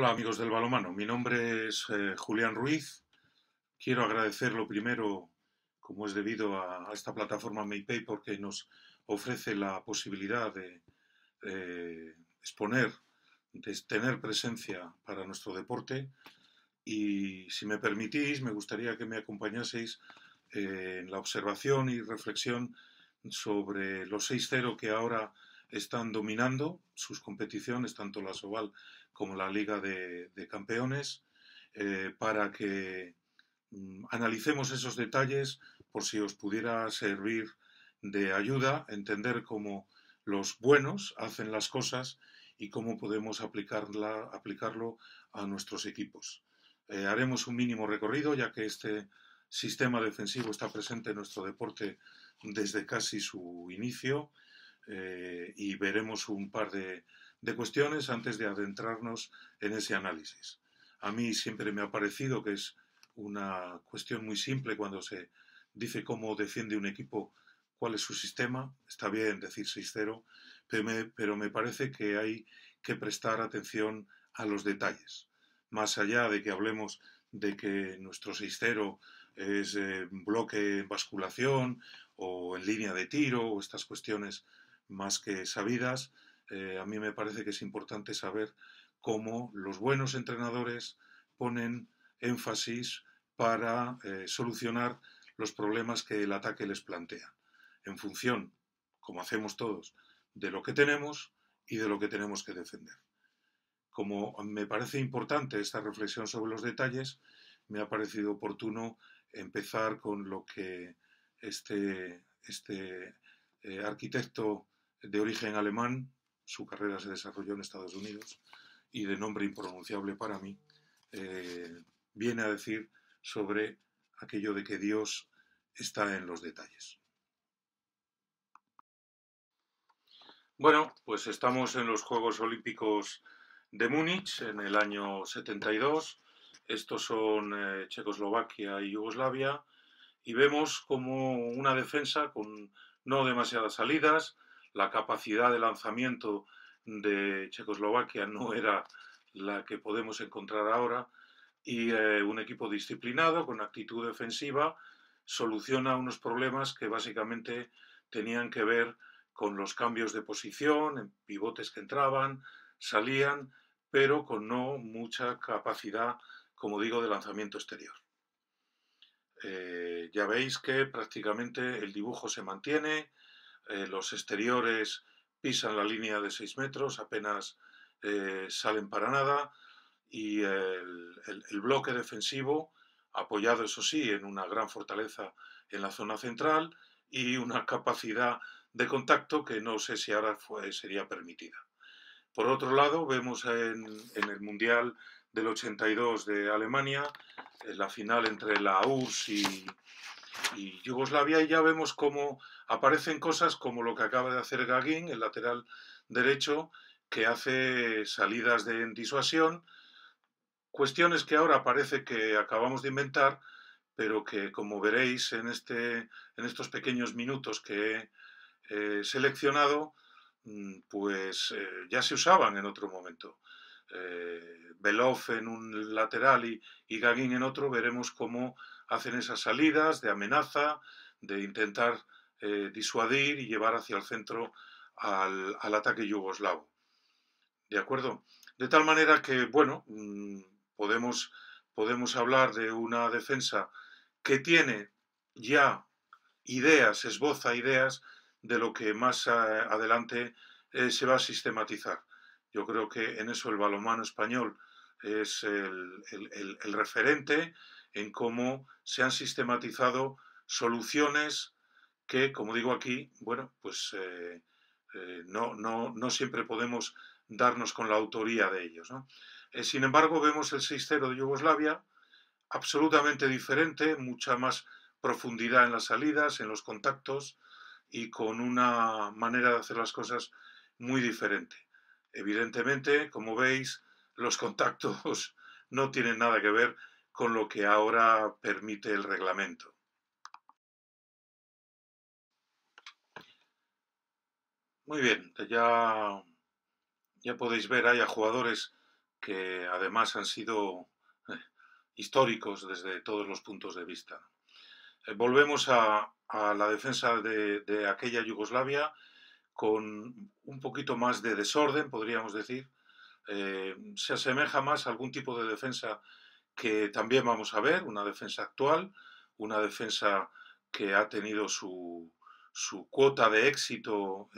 Hola amigos del balomano, mi nombre es eh, Julián Ruiz. Quiero agradecer lo primero, como es debido a, esta plataforma MayPay, porque nos ofrece la posibilidad de eh, exponer, de tener presencia para nuestro deporte. Y si me permitís, me gustaría que me acompañaseis eh, en la observación y reflexión sobre los 6-0 que ahora están dominando sus competiciones, tanto la Soval como la Liga de, Campeones, eh, para que mm, analicemos esos detalles por si os pudiera servir de ayuda, entender cómo los buenos hacen las cosas y cómo podemos aplicarla, aplicarlo a nuestros equipos. Eh, haremos un mínimo recorrido, ya que este sistema defensivo está presente en nuestro deporte desde casi su inicio eh, y veremos un par de, cuestiones antes de adentrarnos en ese análisis. A mí siempre me ha parecido que es una cuestión muy simple cuando se dice cómo defiende un equipo, cuál es su sistema. Está bien decir 6-0, pero me, pero me parece que hay que prestar atención a los detalles. Más allá de que hablemos de que nuestro 6-0 es eh, bloque en basculación o en línea de tiro o estas cuestiones más que sabidas. Eh, a mí me parece que es importante saber cómo los buenos entrenadores ponen énfasis para eh, solucionar los problemas que el ataque les plantea, en función, como hacemos todos, de lo que tenemos y de lo que tenemos que defender. Como me parece importante esta reflexión sobre los detalles, me ha parecido oportuno empezar con lo que este, este eh, arquitecto de origen alemán, su carrera se desarrolló en Estados Unidos y de nombre impronunciable para mí, eh, viene a decir sobre aquello de que Dios está en los detalles. Bueno, pues estamos en los Juegos Olímpicos de Múnich en el año 72. Estos son eh, Checoslovaquia y Yugoslavia. Y vemos como una defensa con no demasiadas salidas, la capacidad de lanzamiento de Checoslovaquia no era la que podemos encontrar ahora, y eh, un equipo disciplinado, con actitud defensiva, soluciona unos problemas que básicamente tenían que ver con los cambios de posición, en pivotes que entraban, salían, pero con no mucha capacidad, como digo, de lanzamiento exterior. Eh, ya veis que prácticamente el dibujo se mantiene, eh, los exteriores pisan la línea de 6 metros, apenas eh, salen para nada y el, bloque defensivo, apoyado eso sí en una gran fortaleza en la zona central y una capacidad de contacto que no sé si ahora sería permitida. Por otro lado, vemos en, el Mundial del 82 de Alemania, la final entre la URSS y, y Yugoslavia y ya vemos cómo aparecen cosas como lo que acaba de hacer Gagin, el lateral derecho, que hace salidas de disuasión, cuestiones que ahora parece que acabamos de inventar, pero que como veréis en, este, en estos pequeños minutos que he seleccionado, mm, pues eh, ya se usaban en otro momento. Eh, en un lateral y, y Gagin en otro, veremos cómo hacen esas salidas de amenaza, de intentar eh, disuadir y llevar hacia el centro al, ataque yugoslavo. ¿De acuerdo? De tal manera que, bueno, mm, podemos, podemos hablar de una defensa que tiene ya ideas, esboza ideas de lo que más eh, adelante eh, se va a sistematizar. Yo creo que en eso el balonmano español es el referente en cómo se han sistematizado soluciones que, como digo aquí, bueno, pues eh, eh, no, siempre podemos darnos con la autoría de ellos. Eh, sin embargo, vemos el 6 de Yugoslavia absolutamente diferente, mucha más profundidad en las salidas, en los contactos y con una manera de hacer las cosas muy diferente. Evidentemente, como veis, los contactos no tienen nada que ver con lo que ahora permite el reglamento. Muy bien, eh, ya, ya podéis ver, hay jugadores que además han sido eh, históricos desde todos los puntos de vista. Eh, volvemos a, la defensa de, aquella Yugoslavia con un poquito más de desorden, podríamos decir. se asemeja más a algún tipo de defensa que también vamos a ver, una defensa actual, una defensa que ha tenido su, cuota de éxito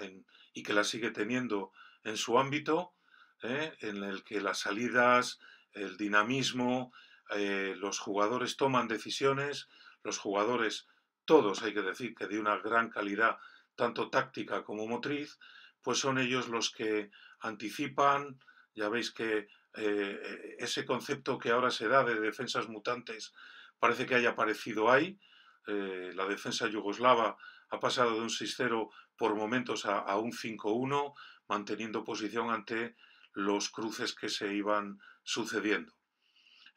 y que la sigue teniendo en su ámbito, ¿eh? en el que las salidas, el dinamismo, eh, los jugadores toman decisiones, los jugadores, todos hay que decir que de una gran calidad, tanto táctica como motriz, pues son ellos los que anticipan, ya veis que eh, ese concepto que ahora se da de defensas mutantes parece que haya aparecido ahí. Eh, la defensa yugoslava ha pasado de un 6-0 por momentos a, un 5-1, manteniendo posición ante los cruces que se iban sucediendo.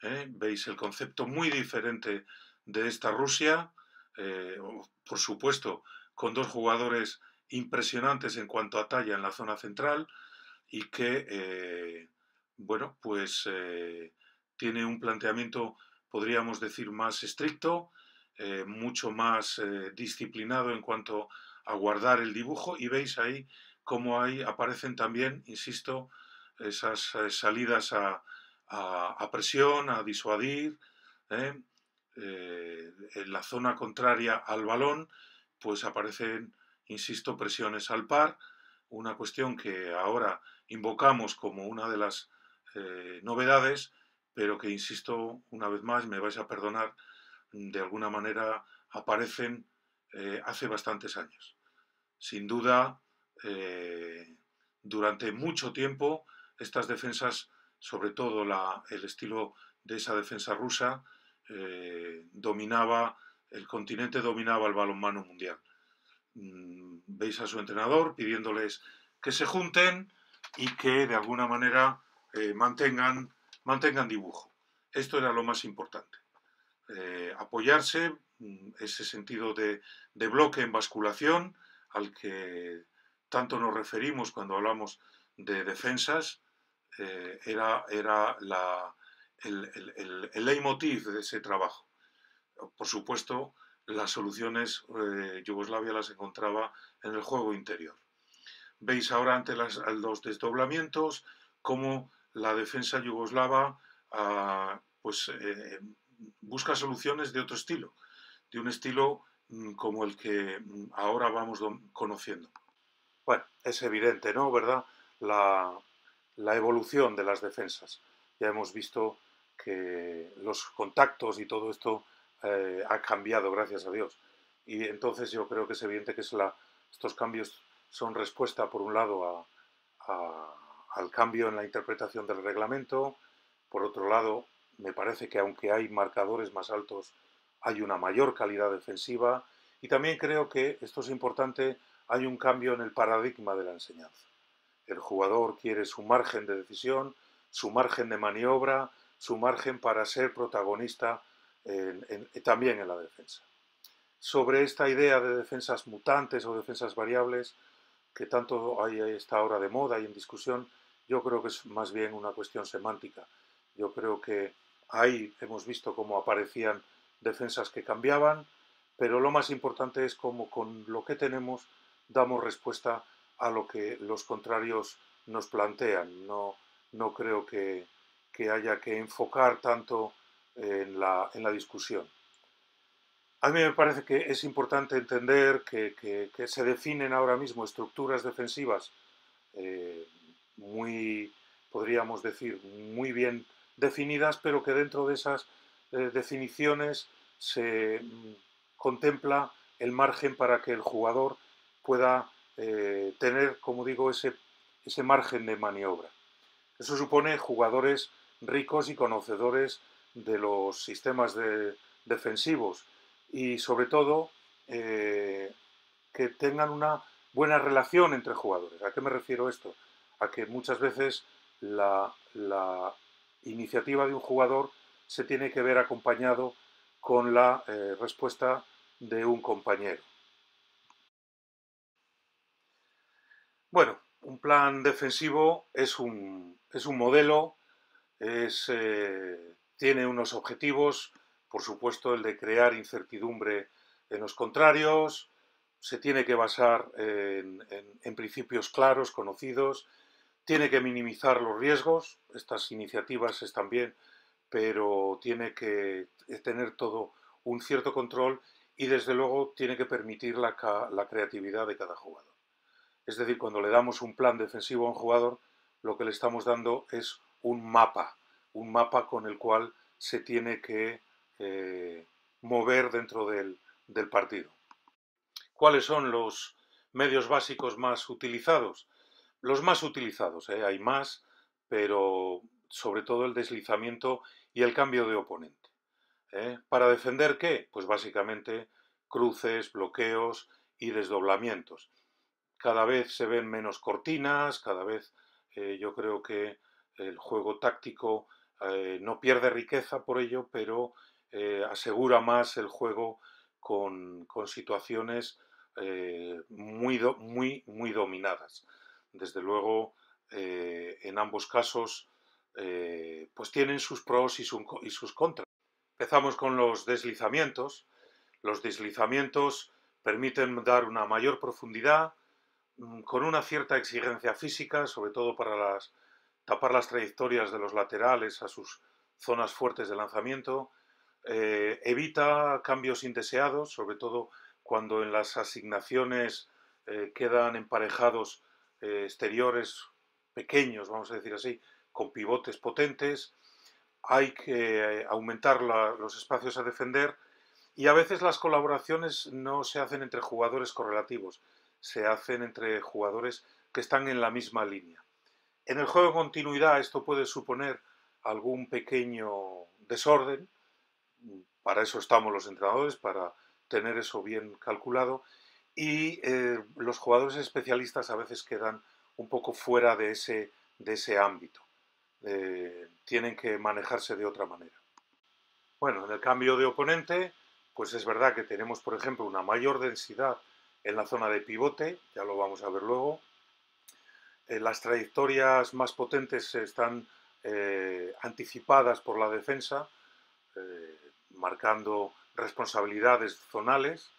¿Eh? Veis el concepto muy diferente de esta Rusia, por supuesto, con dos jugadores impresionantes en cuanto a talla en la zona central y que bueno, pues eh, tiene un planteamiento, podríamos decir, más estricto, eh, mucho más eh, disciplinado en cuanto a guardar el dibujo y veis ahí cómo ahí aparecen también, insisto, esas salidas a, presión, a disuadir, en la zona contraria al balón, pues aparecen, insisto, presiones al par, una cuestión que ahora invocamos como una de las eh, novedades, pero que, insisto, una vez más, me vais a perdonar, mm, de alguna manera aparecen eh, hace bastantes años. Sin duda, eh, durante mucho tiempo, estas defensas, sobre todo el estilo de esa defensa rusa, dominaba, el continente dominaba el balonmano mundial. Mm, veis a su entrenador pidiéndoles que se junten y que de alguna manera eh, mantengan, mantengan dibujo. Esto era lo más importante. Eh, apoyarse, mm, ese sentido de, bloque en basculación al que tanto nos referimos cuando hablamos de defensas, eh, era, era la, el, el, leitmotiv de ese trabajo. Por supuesto, las soluciones eh, Yugoslavia las encontraba en el juego interior. Veis ahora ante los desdoblamientos cómo la defensa yugoslava ah, pues, eh, busca soluciones de otro estilo, de un estilo mm, como el que mm, ahora vamos conociendo. Bueno, es evidente, ¿no? ¿Verdad? La, evolución de las defensas. Ya hemos visto que los contactos y todo esto eh, ha cambiado, gracias a Dios. Y entonces yo creo que es evidente que es la, estos cambios son respuesta, por un lado, a al cambio en la interpretación del reglamento. Por otro lado, me parece que aunque hay marcadores más altos, hay una mayor calidad defensiva y también creo que, esto es importante, hay un cambio en el paradigma de la enseñanza. El jugador quiere su margen de decisión, su margen de maniobra, su margen para ser protagonista también en la defensa. Sobre esta idea de defensas mutantes o defensas variables, que tanto hay esta hora de moda y en discusión, yo creo que es más bien una cuestión semántica. Yo creo que ahí hemos visto cómo aparecían defensas que cambiaban, pero lo más importante es cómo con lo que tenemos damos respuesta a lo que los contrarios nos plantean. No, no creo que, haya que enfocar tanto en la, discusión. A mí me parece que es importante entender que, se definen ahora mismo estructuras defensivas eh, muy, podríamos decir, muy bien definidas, pero que dentro de esas eh, definiciones se mm, contempla el margen para que el jugador pueda eh, tener, como digo, ese, ese margen de maniobra. Eso supone jugadores ricos y conocedores de los sistemas defensivos y sobre todo eh, que tengan una buena relación entre jugadores. ¿A qué me refiero esto? a que muchas veces la, iniciativa de un jugador se tiene que ver acompañado con la eh, respuesta de un compañero. Bueno, un plan defensivo es un, modelo, eh, tiene unos objetivos, por supuesto el de crear incertidumbre en los contrarios, se tiene que basar en principios claros, conocidos, tiene que minimizar los riesgos, estas iniciativas están bien, pero tiene que tener todo un cierto control y desde luego tiene que permitir la, creatividad de cada jugador. Es decir, cuando le damos un plan defensivo a un jugador, lo que le estamos dando es un mapa, un mapa con el cual se tiene que eh, mover dentro del partido. ¿Cuáles son los medios básicos más utilizados? Los más utilizados, ¿eh? hay más, pero sobre todo el deslizamiento y el cambio de oponente. ¿eh? ¿Para defender qué? Pues básicamente cruces, bloqueos y desdoblamientos. Cada vez se ven menos cortinas, cada vez eh, yo creo que el juego táctico no pierde riqueza por ello, pero asegura más el juego con, situaciones muy, muy dominadas desde luego, eh, en ambos casos, eh, pues tienen sus pros y, sus contras. Empezamos con los deslizamientos. Los deslizamientos permiten dar una mayor profundidad mm, con una cierta exigencia física, sobre todo para tapar las trayectorias de los laterales a sus zonas fuertes de lanzamiento. Eh, evita cambios indeseados, sobre todo cuando en las asignaciones quedan emparejados eh, exteriores pequeños, vamos a decir así, con pivotes potentes, hay que eh, aumentar los espacios a defender y a veces las colaboraciones no se hacen entre jugadores correlativos, se hacen entre jugadores que están en la misma línea. En el juego de continuidad esto puede suponer algún pequeño desorden, para eso estamos los entrenadores, para tener eso bien calculado, y eh, los jugadores especialistas a veces quedan un poco fuera de ese, de ese ámbito. Eh, tienen que manejarse de otra manera. Bueno, en el cambio de oponente, pues es verdad que tenemos, por ejemplo, una mayor densidad en la zona de pivote, ya lo vamos a ver luego. Eh, las trayectorias más potentes están anticipadas por la defensa, marcando responsabilidades zonales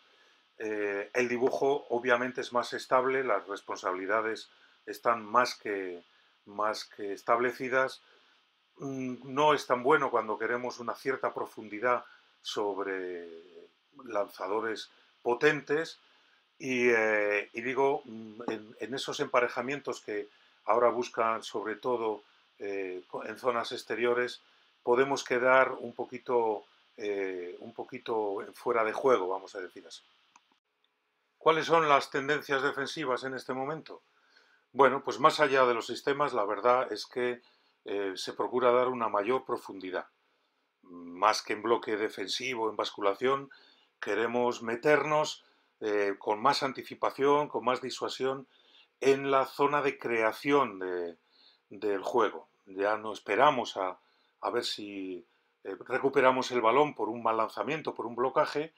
eh, el dibujo obviamente es más estable, las responsabilidades están más que, más que establecidas. Mm, no es tan bueno cuando queremos una cierta profundidad sobre lanzadores potentes y, eh, digo, mm, en, esos emparejamientos que ahora buscan sobre todo eh, en zonas exteriores, podemos quedar un poquito, un poquito fuera de juego, vamos a decir así. ¿Cuáles son las tendencias defensivas en este momento? Bueno, pues más allá de los sistemas, la verdad es que eh, se procura dar una mayor profundidad. Más que en bloque defensivo, en basculación, queremos meternos eh, con más anticipación, con más disuasión, en la zona de creación del juego. Ya no esperamos a, ver si eh, recuperamos el balón por un mal lanzamiento, por un blocaje.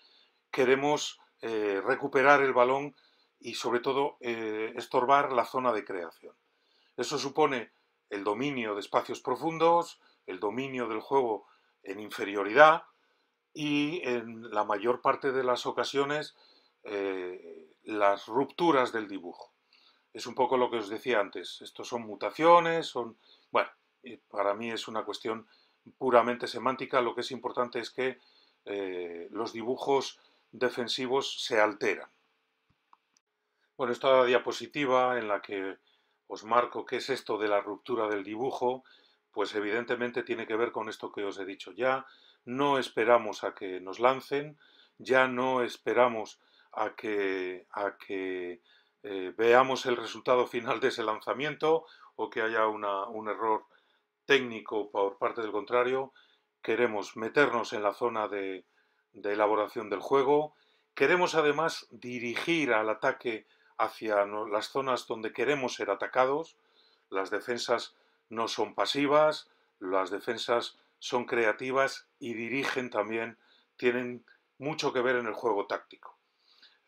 Queremos eh, recuperar el balón y sobre todo eh, estorbar la zona de creación. Eso supone el dominio de espacios profundos, el dominio del juego en inferioridad y en la mayor parte de las ocasiones eh, las rupturas del dibujo. Es un poco lo que os decía antes. Estos son mutaciones, son... Bueno, para mí es una cuestión puramente semántica. Lo que es importante es que los dibujos defensivos se alteran. Bueno, esta diapositiva en la que os marco qué es esto de la ruptura del dibujo, pues evidentemente tiene que ver con esto que os he dicho ya. No esperamos a que nos lancen, ya no esperamos a que, a que eh, veamos el resultado final de ese lanzamiento o que haya un error técnico por parte del contrario. Queremos meternos en la zona de, de elaboración del juego. Queremos además dirigir al ataque hacia las zonas donde queremos ser atacados. Las defensas no son pasivas, las defensas son creativas y dirigen también, tienen mucho que ver en el juego táctico.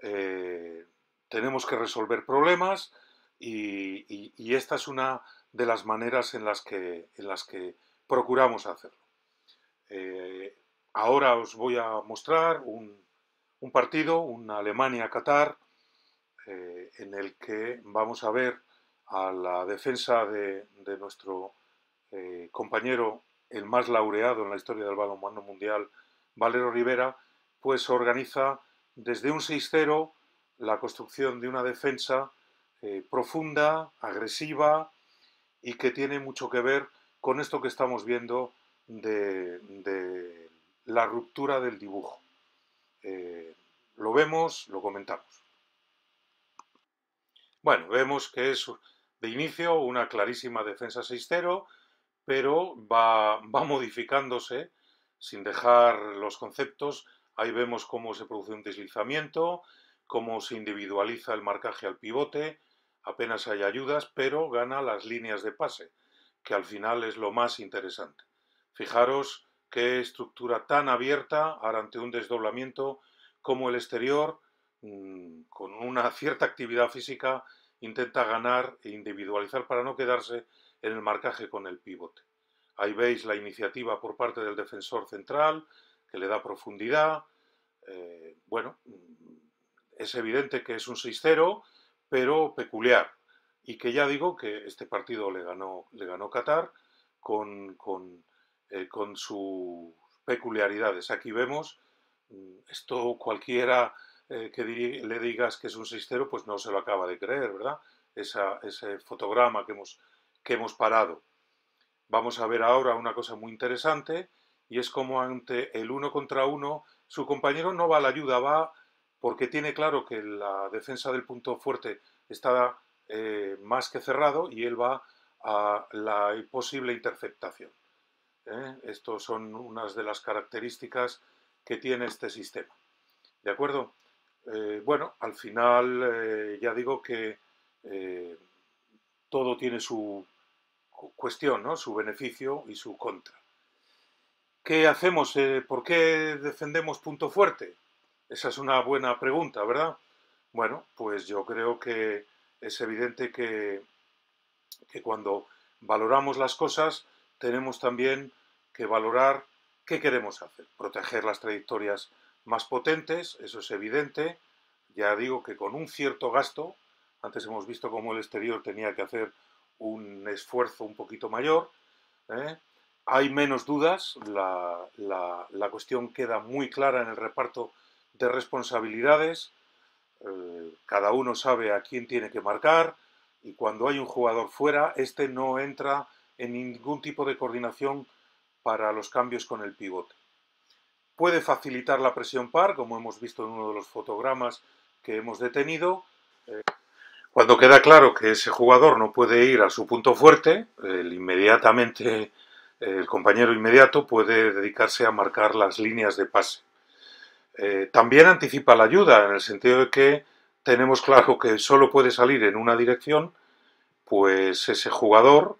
Eh, tenemos que resolver problemas y, esta es una de las maneras en las que, en las que procuramos hacerlo. Ahora os voy a mostrar un, partido, una Alemania-Qatar, eh, en el que vamos a ver a la defensa de, nuestro eh, compañero, el más laureado en la historia del balonmano mundial, Valero Rivera, pues organiza desde un 6-0 la construcción de una defensa eh, profunda, agresiva y que tiene mucho que ver con esto que estamos viendo de la ruptura del dibujo. Eh, lo vemos, lo comentamos. Bueno, vemos que es de inicio una clarísima defensa 6-0, pero va, va modificándose sin dejar los conceptos. Ahí vemos cómo se produce un deslizamiento, cómo se individualiza el marcaje al pivote, apenas hay ayudas, pero gana las líneas de pase, que al final es lo más interesante. Fijaros qué estructura tan abierta ante un desdoblamiento como el exterior, mm, con una cierta actividad física, intenta ganar e individualizar para no quedarse en el marcaje con el pivote. Ahí veis la iniciativa por parte del defensor central, que le da profundidad. Eh, bueno, mm, es evidente que es un 6-0, pero peculiar. Y que ya digo que este partido le ganó, le ganó Qatar con eh, con sus peculiaridades. Aquí vemos, mm, esto cualquiera eh, que le digas que es un 6-0 pues no se lo acaba de creer, ¿verdad? ese fotograma que hemos, que hemos parado. Vamos a ver ahora una cosa muy interesante, y es como ante el uno contra uno, su compañero no va a la ayuda, va porque tiene claro que la defensa del punto fuerte está eh, más que cerrado y él va a la posible interceptación. Estas ¿eh? Estos son unas de las características que tiene este sistema. ¿De acuerdo? Eh, bueno, al final eh, ya digo que todo tiene su cuestión, su beneficio y su contra. ¿Qué hacemos? ¿Por qué defendemos punto fuerte? Esa es una buena pregunta, ¿verdad? Bueno, pues yo creo que es evidente que cuando valoramos las cosas tenemos también que valorar qué queremos hacer. Proteger las trayectorias más potentes, eso es evidente. Ya digo que con un cierto gasto, antes hemos visto cómo el exterior tenía que hacer un esfuerzo un poquito mayor. ¿eh? Hay menos dudas, la, cuestión queda muy clara en el reparto de responsabilidades. Eh, cada uno sabe a quién tiene que marcar y cuando hay un jugador fuera, este no entra en ningún tipo de coordinación para los cambios con el pivote. Puede facilitar la presión par, como hemos visto en uno de los fotogramas que hemos detenido. Eh, cuando queda claro que ese jugador no puede ir a su punto fuerte, el inmediatamente el compañero inmediato puede dedicarse a marcar las líneas de pase. Eh, también anticipa la ayuda, en el sentido de que tenemos claro que solo puede salir en una dirección, pues ese jugador,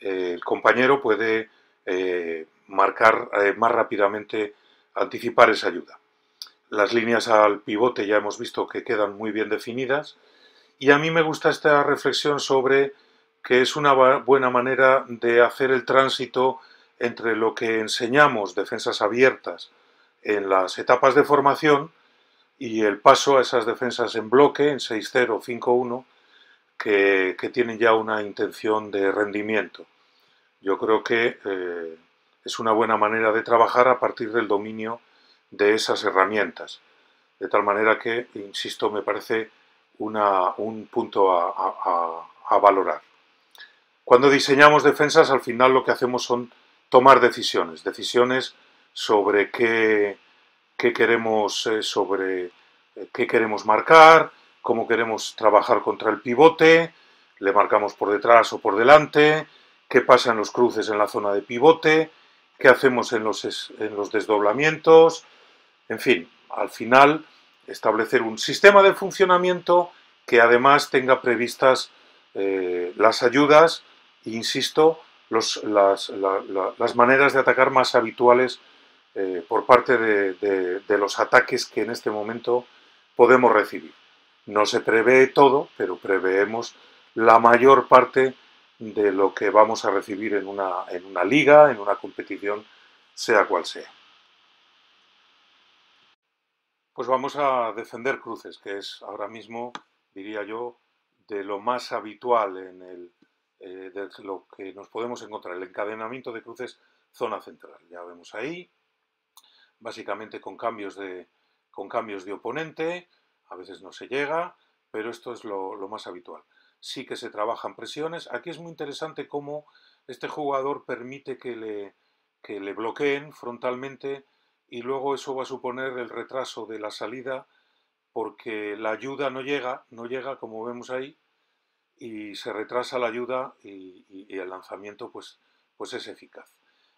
el compañero, puede eh, marcar eh, más rápidamente, anticipar esa ayuda. Las líneas al pivote ya hemos visto que quedan muy bien definidas y a mí me gusta esta reflexión sobre que es una buena manera de hacer el tránsito entre lo que enseñamos, defensas abiertas, en las etapas de formación y el paso a esas defensas en bloque, en 6 0 5 que, que tienen ya una intención de rendimiento yo creo que eh, es una buena manera de trabajar a partir del dominio de esas herramientas. De tal manera que, insisto, me parece un punto a, valorar. Cuando diseñamos defensas, al final lo que hacemos son tomar decisiones, decisiones sobre qué eh, eh, queremos marcar, cómo queremos trabajar contra el pivote, le marcamos por detrás o por delante, qué pasa en los cruces en la zona de pivote, qué hacemos en los, en los desdoblamientos, en fin, al final establecer un sistema de funcionamiento que además tenga previstas eh, las ayudas, insisto, las, maneras de atacar más habituales eh, por parte de, de los ataques que en este momento podemos recibir. No se prevé todo, pero preveemos la mayor parte de lo que vamos a recibir en una, en una liga, en una competición, sea cual sea. Pues vamos a defender cruces, que es ahora mismo, diría yo, de lo más habitual en el, eh, de lo que nos podemos encontrar, el encadenamiento de cruces zona central. Ya vemos ahí, básicamente con cambios de, con cambios de oponente, a veces no se llega, pero esto es lo más habitual sí que se trabajan presiones. Aquí es muy interesante cómo este jugador permite que le, le bloqueen frontalmente y luego eso va a suponer el retraso de la salida porque la ayuda no llega, no llega como vemos ahí, y se retrasa la ayuda y, el lanzamiento pues, pues es eficaz.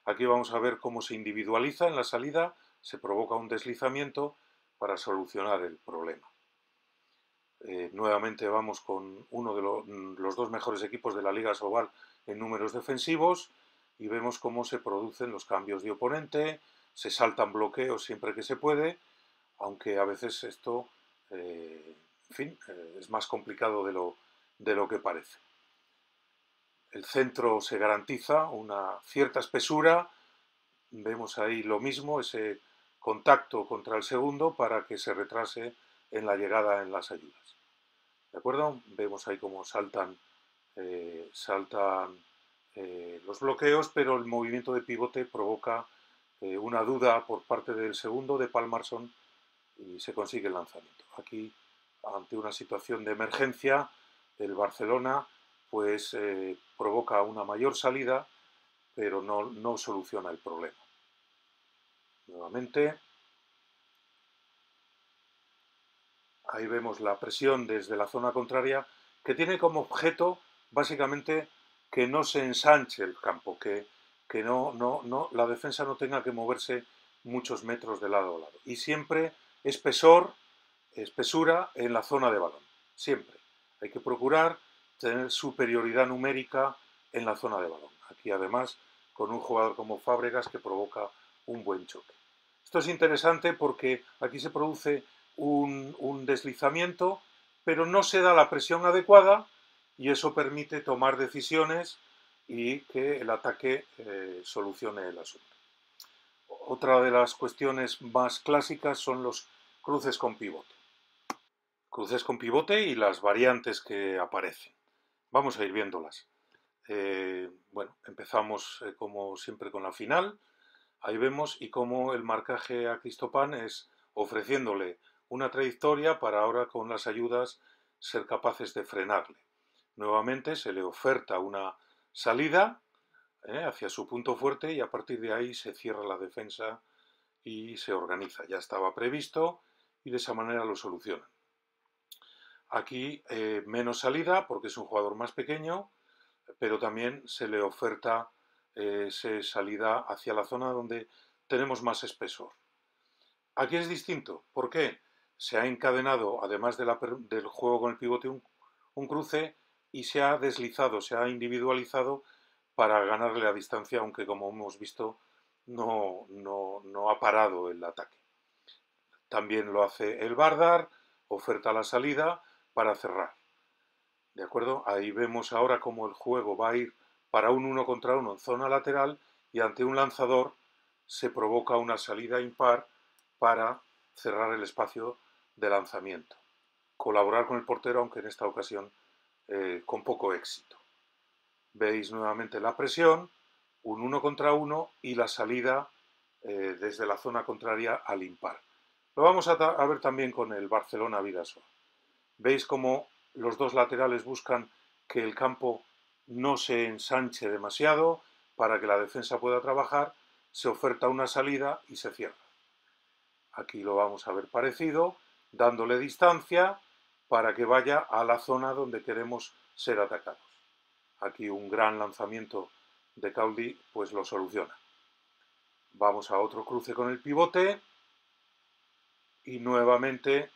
Aquí vamos a ver cómo se individualiza en la salida, se provoca un deslizamiento para solucionar el problema. Eh, nuevamente vamos con uno de mm, los dos mejores equipos de la Liga Sobal en números defensivos y vemos cómo se producen los cambios de oponente, se saltan bloqueos siempre que se puede, aunque a veces esto, eh, eh, es más complicado de lo, de lo que parece. El centro se garantiza una cierta espesura, vemos ahí lo mismo, ese contacto contra el segundo para que se retrase en la llegada en las ayudas. ¿De acuerdo? Vemos ahí cómo saltan, eh, eh, los bloqueos, pero el movimiento de pivote provoca eh, una duda por parte del segundo de Palmarson y se consigue el lanzamiento. Aquí, ante una situación de emergencia, el Barcelona pues provoca una mayor salida, pero no, no soluciona el problema. Nuevamente, Ahí vemos la presión desde la zona contraria, que tiene como objeto básicamente que no se ensanche el campo, que, que no, no, no, la defensa no tenga que moverse muchos metros de lado a lado. Y siempre espesor, espesura en la zona de balón. Siempre. Hay que procurar tener superioridad numérica en la zona de balón. Aquí además con un jugador como Fábregas que provoca un buen choque. Esto es interesante porque aquí se produce un, deslizamiento, pero no se da la presión adecuada y eso permite tomar decisiones y que el ataque eh, solucione el asunto. Otra de las cuestiones más clásicas son los cruces con pivote. Cruces con pivote y las variantes que aparecen. Vamos a ir viéndolas. Eh, bueno, empezamos eh, como siempre con la final. Ahí vemos y cómo el marcaje a Cristopan es ofreciéndole una trayectoria para ahora con las ayudas ser capaces de frenarle. Nuevamente se le oferta una salida ¿eh? hacia su punto fuerte y a partir de ahí se cierra la defensa y se organiza. Ya estaba previsto y de esa manera lo solucionan. Aquí eh, menos salida porque es un jugador más pequeño, pero también se le oferta eh, se salida hacia la zona donde tenemos más espesor. Aquí es distinto. ¿Por qué? se ha encadenado, además del juego con el pivote, un, cruce y se ha deslizado, se ha individualizado para ganarle la distancia, aunque como hemos visto no, no, ha parado el ataque. También lo hace el Bardar, oferta la salida para cerrar. ¿De acuerdo? Ahí vemos ahora cómo el juego va a ir para un uno contra uno en zona lateral y ante un lanzador se provoca una salida impar para cerrar el espacio de lanzamiento. Colaborar con el portero, aunque en esta ocasión eh, con poco éxito. Veis nuevamente la presión, un uno contra uno y la salida eh, desde la zona contraria al impar. Lo vamos a, ver también con el Barcelona vidaso Veis cómo los dos laterales buscan que el campo no se ensanche demasiado para que la defensa pueda trabajar, se oferta una salida y se cierra. Aquí lo vamos a ver parecido, dándole distancia para que vaya a la zona donde queremos ser atacados. Aquí un gran lanzamiento de Caudi pues lo soluciona. Vamos a otro cruce con el pivote y nuevamente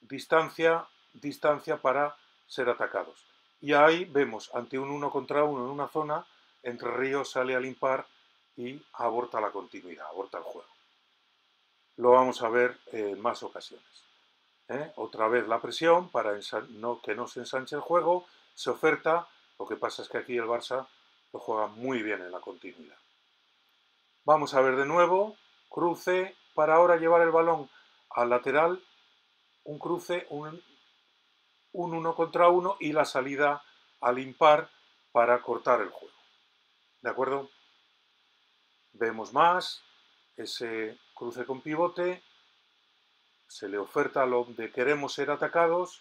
distancia, distancia para ser atacados. Y ahí vemos, ante un uno contra uno en una zona, Entre Ríos sale al limpar y aborta la continuidad, aborta el juego. Lo vamos a ver en más ocasiones. ¿eh? otra vez la presión para que no se ensanche el juego, se oferta, lo que pasa es que aquí el Barça lo juega muy bien en la continuidad. Vamos a ver de nuevo, cruce para ahora llevar el balón al lateral, un cruce, un, un uno contra uno y la salida al impar para cortar el juego. ¿De acuerdo? Vemos más ese cruce con pivote, se le oferta a donde queremos ser atacados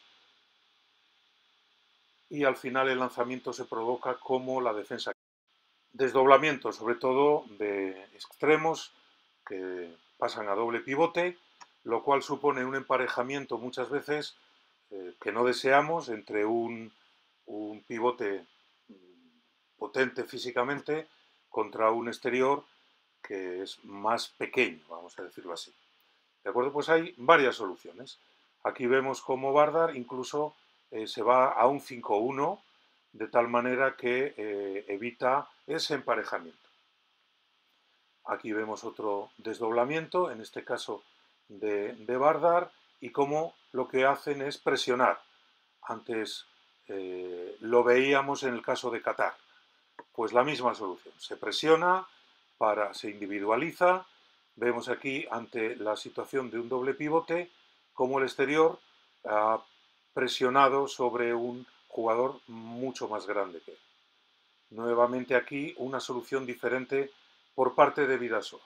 y al final el lanzamiento se provoca como la defensa. Desdoblamiento, sobre todo de extremos que pasan a doble pivote, lo cual supone un emparejamiento muchas veces eh, que no deseamos entre un, un pivote potente físicamente contra un exterior que es más pequeño, vamos a decirlo así. ¿De acuerdo? Pues hay varias soluciones. Aquí vemos cómo bardar incluso eh, se va a un 5-1, de tal manera que eh, evita ese emparejamiento. Aquí vemos otro desdoblamiento, en este caso de, de y cómo lo que hacen es presionar. Antes eh, lo veíamos en el caso de Qatar. Pues la misma solución. Se presiona, para, se individualiza Vemos aquí ante la situación de un doble pivote como el exterior ha presionado sobre un jugador mucho más grande que él. Nuevamente aquí una solución diferente por parte de Vidasoa,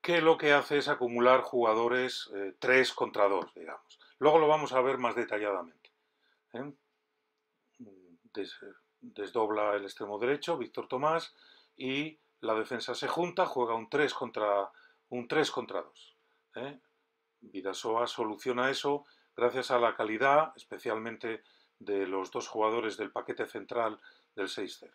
que lo que hace es acumular jugadores 3 eh, contra 2, digamos. Luego lo vamos a ver más detalladamente. ¿eh? desdobla el extremo derecho, Víctor Tomás, y la defensa se junta, juega un 3 contra, un 3 contra 2. ¿eh? Vidasoa soluciona eso gracias a la calidad, especialmente de los dos jugadores del paquete central del 6-0.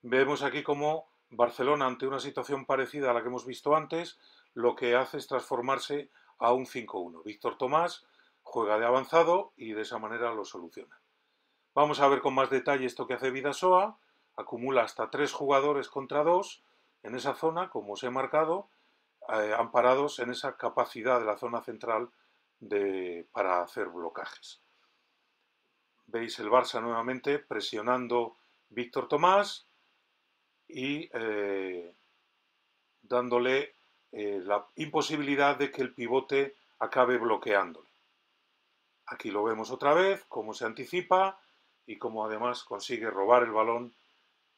Vemos aquí cómo Barcelona, ante una situación parecida a la que hemos visto antes, lo que hace es transformarse a un 5-1. Víctor Tomás juega de avanzado y de esa manera lo soluciona. Vamos a ver con más detalle esto que hace Vidasoa acumula hasta tres jugadores contra dos en esa zona, como os he marcado, eh, amparados en esa capacidad de la zona central para hacer blocajes. Veis el Barça nuevamente presionando Víctor Tomás y eh, dándole eh, la imposibilidad de que el pivote acabe bloqueándole. Aquí lo vemos otra vez, cómo se anticipa y cómo además consigue robar el balón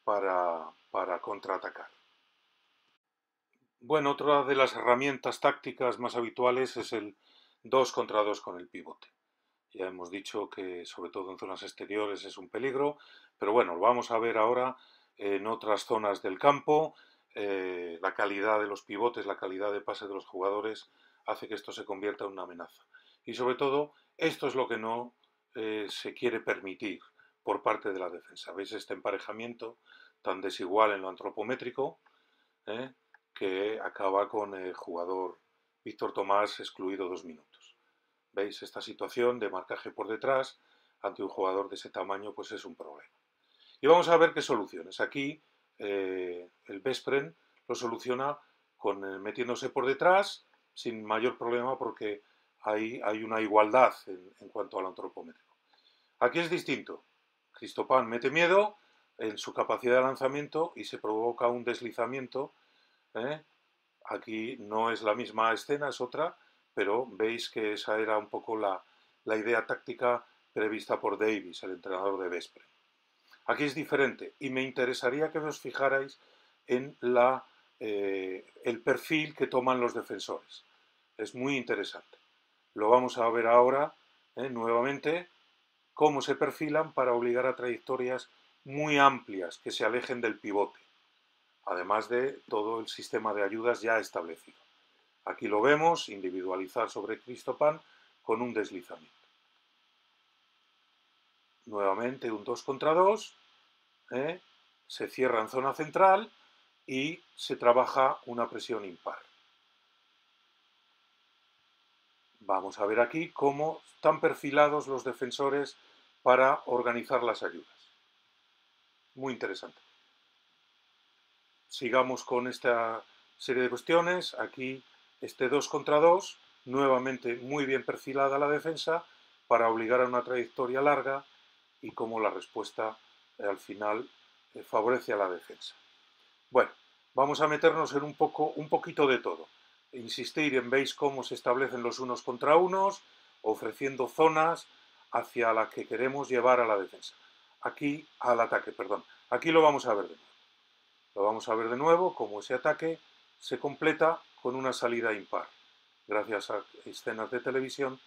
para, contraatacar. Bueno, otra de las herramientas tácticas más habituales es el 2 contra 2 con el pivote. Ya hemos dicho que sobre todo en zonas exteriores es un peligro, pero bueno, lo vamos a ver ahora en otras zonas del campo. Eh, la calidad de los pivotes, la calidad de pase de los jugadores hace que esto se convierta en una amenaza. Y sobre todo, esto es lo que no eh, se quiere permitir por parte de la defensa. ¿Veis este emparejamiento tan desigual en lo antropométrico eh? que acaba con el jugador Víctor Tomás excluido dos minutos? ¿Veis esta situación de marcaje por detrás ante un jugador de ese tamaño? Pues es un problema. Y vamos a ver qué soluciones. Aquí eh, el Bespren lo soluciona con eh, metiéndose por detrás sin mayor problema porque hay una igualdad en, en cuanto al antropométrico. Aquí es distinto. Cristopan mete miedo en su capacidad de lanzamiento y se provoca un deslizamiento. ¿eh? Aquí no es la misma escena, es otra, pero veis que esa era un poco la, idea táctica prevista por Davis, el entrenador de Vespre. Aquí es diferente y me interesaría que os fijarais en eh, el perfil que toman los defensores. Es muy interesante. Lo vamos a ver ahora ¿eh? nuevamente cómo se perfilan para obligar a trayectorias muy amplias que se alejen del pivote, además de todo el sistema de ayudas ya establecido. Aquí lo vemos, individualizar sobre Cristopan con un deslizamiento. Nuevamente un 2 contra 2, ¿eh? se cierra en zona central y se trabaja una presión impar. Vamos a ver aquí cómo están perfilados los defensores para organizar las ayudas. Muy interesante. Sigamos con esta serie de cuestiones. Aquí este 2 contra 2, nuevamente muy bien perfilada la defensa para obligar a una trayectoria larga y cómo la respuesta eh, al final eh, favorece a la defensa. Bueno, vamos a meternos en un, poco, un poquito de todo insistir en veis cómo se establecen los unos contra unos, ofreciendo zonas hacia las que queremos llevar a la defensa. Aquí, al ataque, perdón. Aquí lo vamos a ver de nuevo. Lo vamos a ver de nuevo, cómo ese ataque se completa con una salida impar. Gracias a escenas de televisión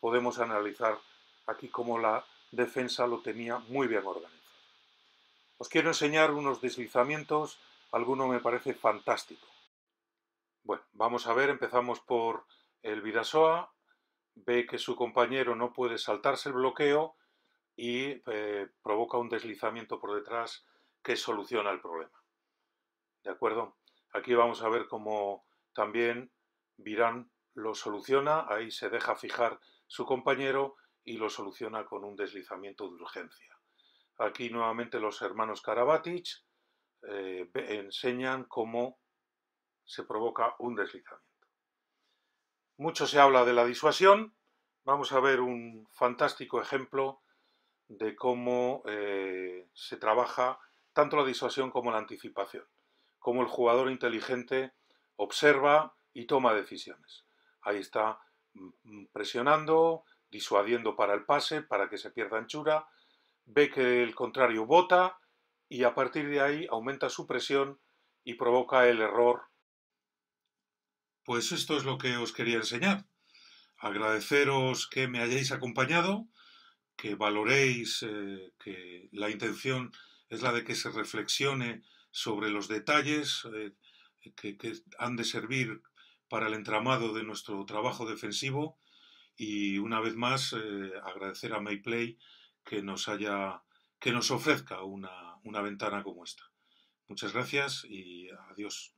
podemos analizar aquí cómo la defensa lo tenía muy bien organizado. Os quiero enseñar unos deslizamientos, alguno me parece fantástico. Bueno, vamos a ver, empezamos por el Virasoa, ve que su compañero no puede saltarse el bloqueo y eh, provoca un deslizamiento por detrás que soluciona el problema. ¿De acuerdo? Aquí vamos a ver cómo también Virán lo soluciona, ahí se deja fijar su compañero y lo soluciona con un deslizamiento de urgencia. Aquí nuevamente los hermanos Karabatic eh, enseñan cómo se provoca un deslizamiento. Mucho se habla de la disuasión. Vamos a ver un fantástico ejemplo de cómo eh, se trabaja tanto la disuasión como la anticipación, cómo el jugador inteligente observa y toma decisiones. Ahí está mm, presionando, disuadiendo para el pase, para que se pierda anchura, ve que el contrario bota y a partir de ahí aumenta su presión y provoca el error pues esto es lo que os quería enseñar. Agradeceros que me hayáis acompañado, que valoréis eh, que la intención es la de que se reflexione sobre los detalles eh, que, han de servir para el entramado de nuestro trabajo defensivo y una vez más eh, agradecer a Mayplay que nos haya que nos ofrezca una ventana como esta. Muchas gracias y adiós.